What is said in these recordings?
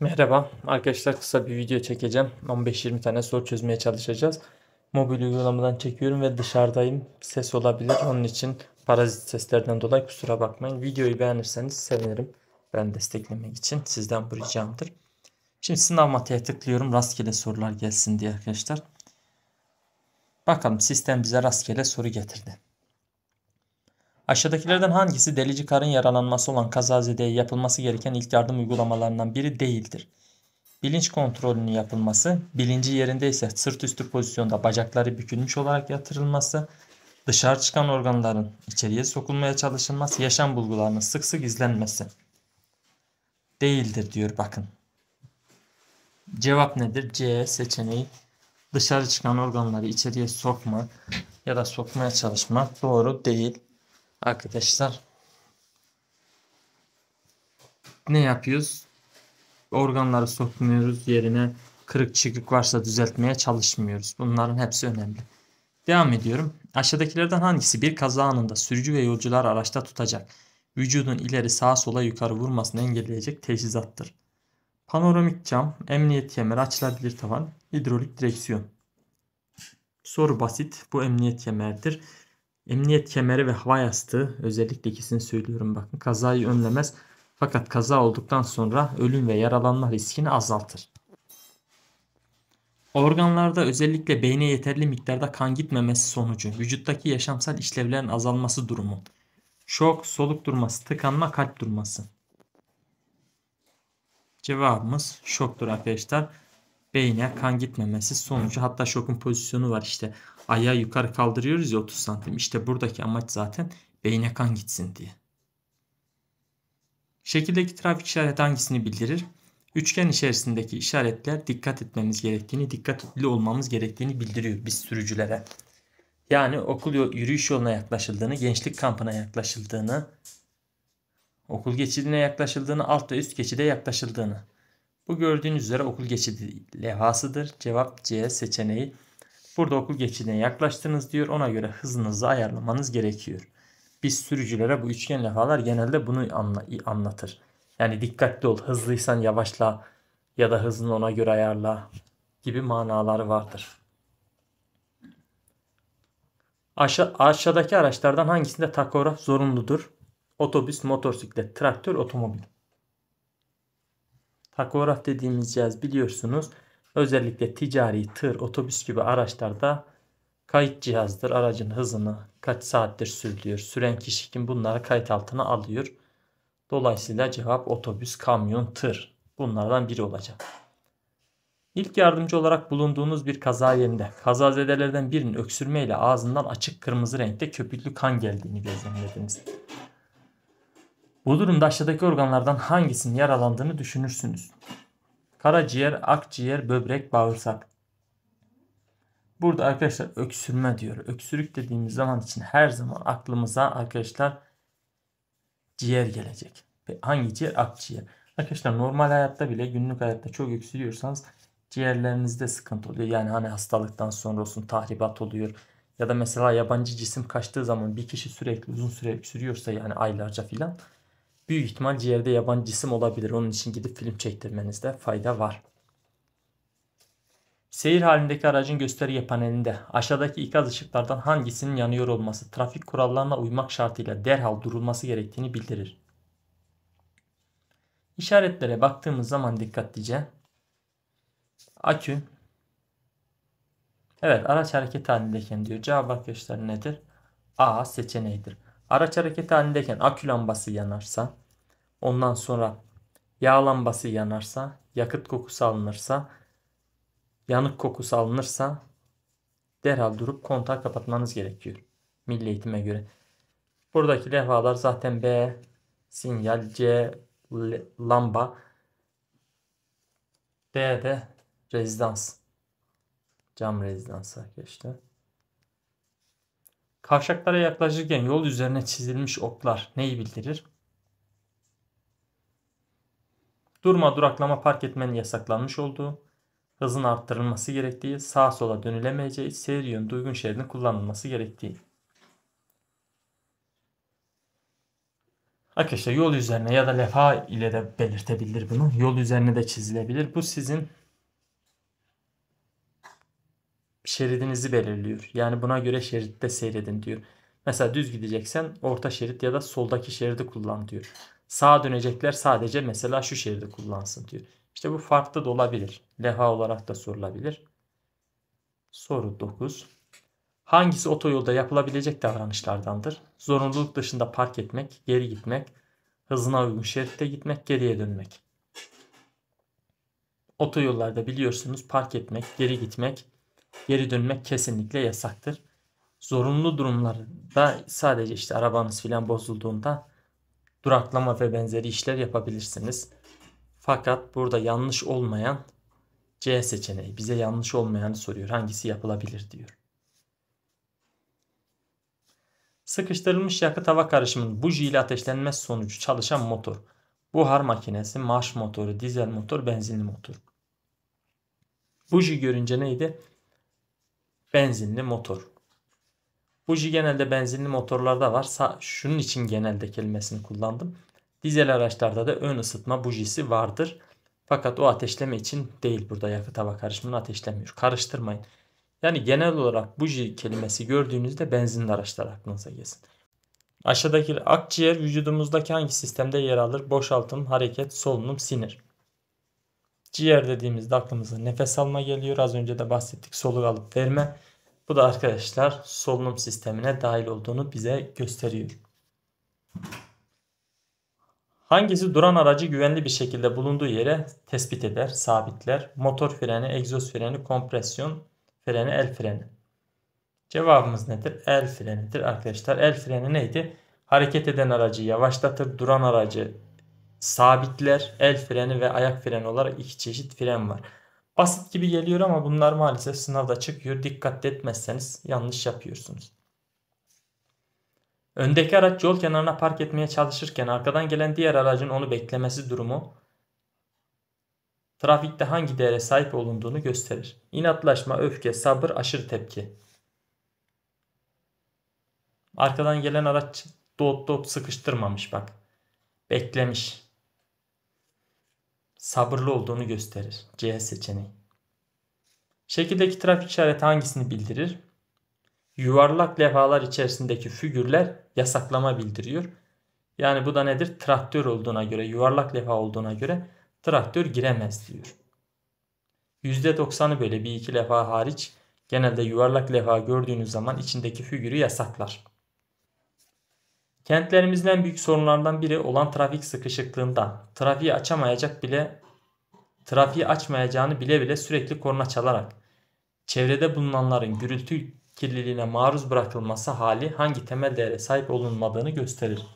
Merhaba arkadaşlar kısa bir video çekeceğim 15-20 tane soru çözmeye çalışacağız mobil uygulamadan çekiyorum ve dışarıdayım ses olabilir onun için parazit seslerden dolayı kusura bakmayın videoyu beğenirseniz sevinirim ben desteklemek için sizden bu ricamdır şimdi sınav mateye tıklıyorum rastgele sorular gelsin diye arkadaşlar bakalım sistem bize rastgele soru getirdi Aşağıdakilerden hangisi delici karın yaralanması olan kazazedeye yapılması gereken ilk yardım uygulamalarından biri değildir? Bilinç kontrolünün yapılması, bilinci yerinde ise sırt üstü pozisyonda bacakları bükülmüş olarak yatırılması, dışarı çıkan organların içeriye sokulmaya çalışılması, yaşam bulgularının sık sık izlenmesi. Değildir diyor bakın. Cevap nedir? C seçeneği dışarı çıkan organları içeriye sokma ya da sokmaya çalışmak doğru değil. Arkadaşlar ne yapıyoruz? Organları sokmuyoruz yerine kırık çıkık varsa düzeltmeye çalışmıyoruz. Bunların hepsi önemli. Devam ediyorum. Aşağıdakilerden hangisi bir kaza anında sürücü ve yolcular araçta tutacak, vücudun ileri sağa sola yukarı vurmasını engelleyecek teçhizattır? Panoramik cam, emniyet kemeri, açılabilir tavan, hidrolik direksiyon. Soru basit. Bu emniyet kemeridir. Emniyet kemeri ve hava yastığı özellikle ikisini söylüyorum bakın kazayı önlemez fakat kaza olduktan sonra ölüm ve yaralanma riskini azaltır. Organlarda özellikle beyne yeterli miktarda kan gitmemesi sonucu vücuttaki yaşamsal işlevlerin azalması durumu. Şok, soluk durması, tıkanma, kalp durması. Cevabımız şoktur arkadaşlar beyne kan gitmemesi sonucu hatta şokun pozisyonu var işte ayağı yukarı kaldırıyoruz ya 30 santim işte buradaki amaç zaten beyne kan gitsin diye. Şekildeki trafik işareti hangisini bildirir? Üçgen içerisindeki işaretler dikkat etmemiz gerektiğini, dikkatli olmamız gerektiğini bildiriyor biz sürücülere. Yani okul yürüyüş yoluna yaklaşıldığını, gençlik kampına yaklaşıldığını, okul geçidine yaklaşıldığını, alt ve üst geçide yaklaşıldığını. Bu gördüğünüz üzere okul geçidi levhasıdır. Cevap C seçeneği. Burada okul geçidine yaklaştınız diyor. Ona göre hızınızı ayarlamanız gerekiyor. Biz sürücülere bu üçgen levhalar genelde bunu anla anlatır. Yani dikkatli ol, hızlıysan yavaşla ya da hızını ona göre ayarla gibi manaları vardır. Aşa aşağıdaki araçlardan hangisinde takograf zorunludur? Otobüs, motosiklet, traktör, otomobil takograf dediğimiz cihaz biliyorsunuz özellikle ticari tır, otobüs gibi araçlarda kayıt cihazdır. Aracın hızını kaç saattir sürdüğü süren kişi kim bunları kayıt altına alıyor. Dolayısıyla cevap otobüs, kamyon, tır bunlardan biri olacak. İlk yardımcı olarak bulunduğunuz bir kaza yerinde kazazedelerden birinin öksürmeyle ağzından açık kırmızı renkte köpüklü kan geldiğini gözlemlediniz. Bu durumda aşağıdaki organlardan hangisinin yaralandığını düşünürsünüz. Karaciğer, akciğer, böbrek, bağırsak. Burada arkadaşlar öksürme diyor. Öksürük dediğimiz zaman için her zaman aklımıza arkadaşlar ciğer gelecek. Ve Hangi ciğer? Akciğer. Arkadaşlar normal hayatta bile günlük hayatta çok öksürüyorsanız ciğerlerinizde sıkıntı oluyor. Yani hani hastalıktan sonra olsun tahribat oluyor. Ya da mesela yabancı cisim kaçtığı zaman bir kişi sürekli uzun süre öksürüyorsa yani aylarca filan büyük ihtimal ciğerde yaban cisim olabilir. Onun için gidip film çektirmenizde fayda var. Seyir halindeki aracın gösteri yapan elinde aşağıdaki ikaz ışıklardan hangisinin yanıyor olması trafik kurallarına uymak şartıyla derhal durulması gerektiğini bildirir. İşaretlere baktığımız zaman dikkatlice akü Evet araç hareket halindeyken diyor. Cevap arkadaşlar nedir? A seçeneğidir. Araç hareket halindeyken akü lambası yanarsa, ondan sonra yağ lambası yanarsa, yakıt kokusu alınırsa, yanık kokusu alınırsa derhal durup kontağı kapatmanız gerekiyor. Milli eğitime göre. Buradaki levhalar zaten B, sinyal, C, lamba, D de rezidans. Cam rezidansı arkadaşlar. Kavşaklara yaklaşırken yol üzerine çizilmiş oklar neyi bildirir? Durma duraklama park etmenin yasaklanmış olduğu, hızın arttırılması gerektiği, sağa sola dönülemeyeceği, seyir yönü uygun şeridin kullanılması gerektiği. Arkadaşlar yol üzerine ya da levha ile de belirtebilir bunu. Yol üzerine de çizilebilir. Bu sizin şeridinizi belirliyor. Yani buna göre şeritte seyredin diyor. Mesela düz gideceksen orta şerit ya da soldaki şeridi kullan diyor. Sağa dönecekler sadece mesela şu şeridi kullansın diyor. İşte bu farklı da olabilir. Leha olarak da sorulabilir. Soru 9. Hangisi otoyolda yapılabilecek davranışlardandır? Zorunluluk dışında park etmek, geri gitmek, hızına uygun şeritte gitmek, geriye dönmek. Otoyollarda biliyorsunuz park etmek, geri gitmek, geri dönmek kesinlikle yasaktır. Zorunlu durumlarda sadece işte arabanız filan bozulduğunda duraklama ve benzeri işler yapabilirsiniz. Fakat burada yanlış olmayan C seçeneği bize yanlış olmayanı soruyor. Hangisi yapılabilir diyor. Sıkıştırılmış yakıt hava karışımının buji ile ateşlenmez sonucu çalışan motor. Buhar makinesi, marş motoru, dizel motor, benzinli motor. Buji görünce neydi? benzinli motor. Buji genelde benzinli motorlarda var. Şunun için genelde kelimesini kullandım. Dizel araçlarda da ön ısıtma bujisi vardır. Fakat o ateşleme için değil burada yakıt hava karışımını ateşlemiyor. Karıştırmayın. Yani genel olarak buji kelimesi gördüğünüzde benzinli araçlar aklınıza gelsin. Aşağıdaki akciğer vücudumuzdaki hangi sistemde yer alır? Boşaltım, hareket, solunum, sinir. Ciğer dediğimizde aklımıza nefes alma geliyor. Az önce de bahsettik soluk alıp verme. Bu da arkadaşlar solunum sistemine dahil olduğunu bize gösteriyor. Hangisi duran aracı güvenli bir şekilde bulunduğu yere tespit eder, sabitler? Motor freni, egzoz freni, kompresyon freni, el freni. Cevabımız nedir? El frenidir arkadaşlar. El freni neydi? Hareket eden aracı yavaşlatır, duran aracı sabitler, el freni ve ayak freni olarak iki çeşit fren var. Basit gibi geliyor ama bunlar maalesef sınavda çıkıyor. Dikkat etmezseniz yanlış yapıyorsunuz. Öndeki araç yol kenarına park etmeye çalışırken arkadan gelen diğer aracın onu beklemesi durumu trafikte hangi değere sahip olunduğunu gösterir. İnatlaşma, öfke, sabır, aşırı tepki. Arkadan gelen araç dot dot sıkıştırmamış bak. Beklemiş sabırlı olduğunu gösterir. C seçeneği. Şekildeki trafik işareti hangisini bildirir? Yuvarlak levhalar içerisindeki figürler yasaklama bildiriyor. Yani bu da nedir? Traktör olduğuna göre, yuvarlak levha olduğuna göre traktör giremez diyor. %90'ı böyle bir iki levha hariç genelde yuvarlak levha gördüğünüz zaman içindeki figürü yasaklar. Kentlerimizin en büyük sorunlarından biri olan trafik sıkışıklığında trafiği açamayacak bile trafiği açmayacağını bile bile sürekli korna çalarak çevrede bulunanların gürültü kirliliğine maruz bırakılması hali hangi temel değere sahip olunmadığını gösterir.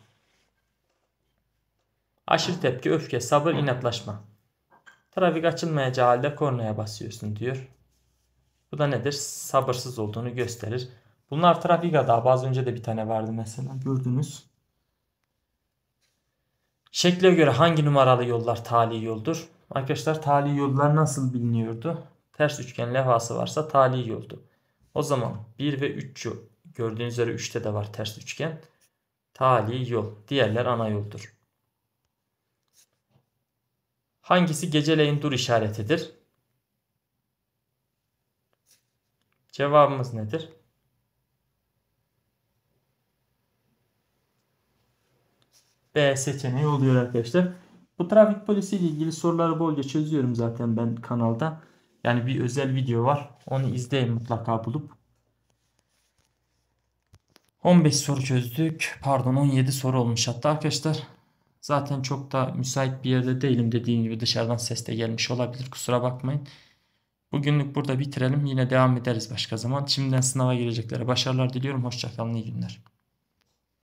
Aşırı tepki, öfke, sabır, inatlaşma. Trafik açılmayacağı halde kornaya basıyorsun diyor. Bu da nedir? Sabırsız olduğunu gösterir. Bunlar trafik adabı. Az önce de bir tane vardı mesela. Gördünüz. Şekle göre hangi numaralı yollar tali yoldur? Arkadaşlar tali yollar nasıl biliniyordu? Ters üçgen levhası varsa tali yoldu. O zaman 1 ve 3'cü gördüğünüz üzere 3'te de var ters üçgen. Tali yol. Diğerler ana yoldur. Hangisi geceleyin dur işaretidir? Cevabımız nedir? B seçeneği oluyor arkadaşlar. Bu trafik polisi ile ilgili soruları bolca çözüyorum zaten ben kanalda. Yani bir özel video var. Onu izleyin mutlaka bulup. 15 soru çözdük. Pardon 17 soru olmuş hatta arkadaşlar. Zaten çok da müsait bir yerde değilim dediğim gibi dışarıdan ses de gelmiş olabilir. Kusura bakmayın. Bugünlük burada bitirelim. Yine devam ederiz başka zaman. Şimdiden sınava gireceklere başarılar diliyorum. Hoşçakalın. iyi günler.